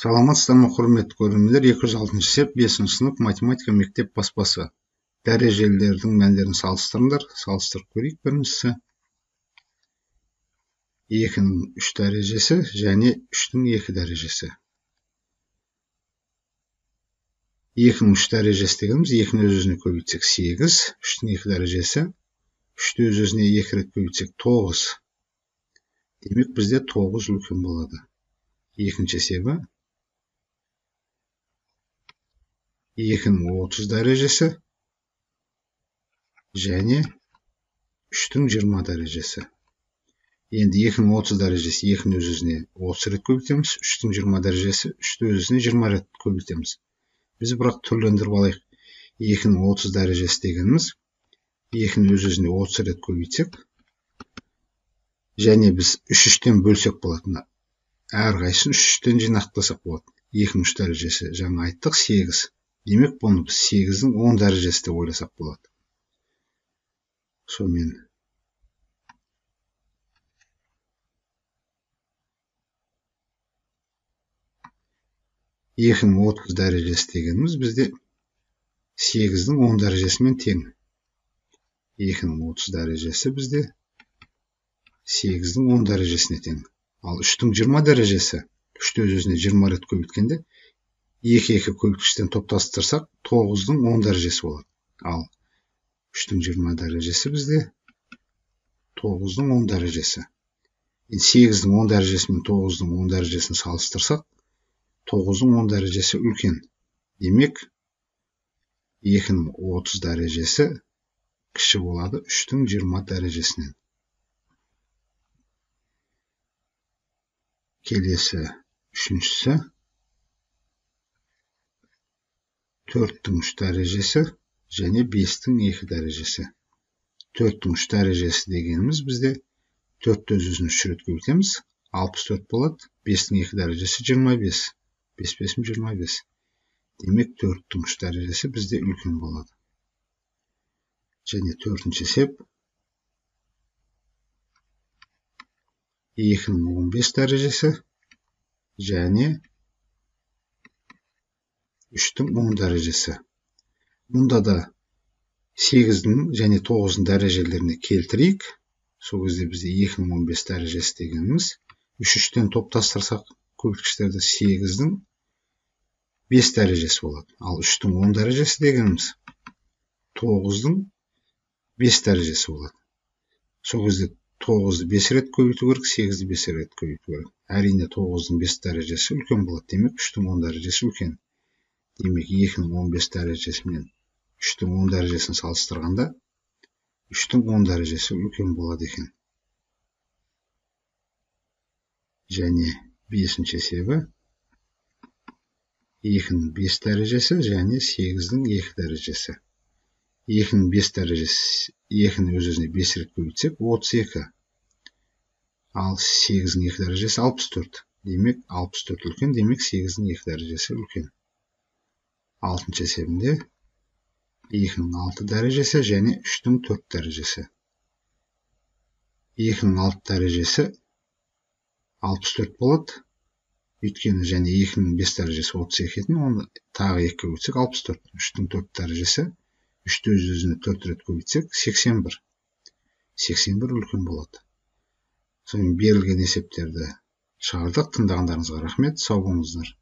Саламатсыздар ма құрметті көрермендер, 206 сеп 5-ші сынып математика мектеп баспасы. Дәрежелердің мәндерін салыстырыңдар, салыстырып көрейік біріншісі. 2-нің 3 дәрежесі және 3-нің 2 дәрежесі. 2-нің 3 дәрежесі дегеніміз 2-ні өзіне көбейтсек 8, 3-нің 2 дәрежесі 3-ті өзіне 2 рет көбейтсек 9. Демек бізде 9 үлкен болады. Екінші себі, 30 дәрежесі және 3-20 дәрежесі. Енді 30 дәрежесі 2.00 өзіне 30 рет 3-тің 20 дәрежесі 3-ті өзіне 20 рет көбітеміз. Біз бірақ түрлендіріп алайық. 30 дәрежесі дегеніміз 2.00 өзіне 30 рет көбітсек, және біз 3 тен бөлсек болатында, әр ғайсын 3 тен жинақтасақ болады. 2.3 дәрежесі жаңа айттық 8 демек бұны біз сегіздің он дәрежесі деп ойласақ болады сонымен екінің отыз дәрежесі дегеніміз бізде сегіздің он дәрежесімен тең екінің отыз дәрежесі бізде сегіздің он дәрежесіне тең ал үштің жиырма дәрежесі үшті өз өзіне жиырма рет көбейткенде екі екі көрсеткіштен топтастырсақ тоғыздың он дәрежесі болады ал үштің жиырма дәрежесі бізде тоғыздың он дәрежесі сегіздің он дәрежесі мен тоғыздың он дәрежесін салыстырсақ тоғыздың он дәрежесі үлкен демек екінің отыз дәрежесі кіші болады үштің жиырма дәрежесінен келесі үшіншісі 4-тің 3 дәрежесі және 5-тің 2 дәрежесі. 4-тің 3 дәрежесі дегеніміз бізде 4-ті өз-өзін үшірет көлтеміз. 64 болады, 5-тің 2 дәрежесі 25. 5-5-25. 25. Демек 4-тің 3 дәрежесі бізде үлкен болады. Және 4-тің сеп. 2-тің 15 дәрежесі және 4-тің үштің оң дәрежесі мұнда да сегіздің және тоғыздың дәрежелеріне келтірейік сол кезде бізде екі мың он бес дәрежесі дегеніміз үш үштен топтастырсақ көбейткіштерді сегіздің бес дәрежесі болады ал үштің он дәрежесі дегеніміз тоғыздың бес дәрежесі болады сол кезде тоғызды бес рет көбейту керек сегізді бес рет көбейту керек әрине тоғыздың бес дәрежесі үлкен болады демек үштің он дәрежесі үлкен демек 2015 дәрежесімен 3 10 дәрежесін салыстырғанда 3 10 дәрежесі үлкен болады екен және 5-ші есебі 2-нің 5 дәрежесі және 8-дің 2 дәрежесі 2-нің 5 дәрежесі 2-ні өз-өзіне 5 рет көбейтсек 32 ал 8-дің 2 дәрежесі 64 демек 64 үлкен демек 8-дің 2 дәрежесі үлкен 6-шы есебінде 2006 дәрежесі және 3-4 дәрежесі. 2006 дәрежесі 64 болады. Үйткені және 2005 дәрежесі 32 етін, оны тағы 2 өтсек 64. 3-4 дәрежесі 3-ті өз-өзіне 4 рет көбетсек 81. 81 үлкен болады. Сонымен берілген есептерді шығардық. Тыңдағандарыңызға рахмет. Сау болыңыздар.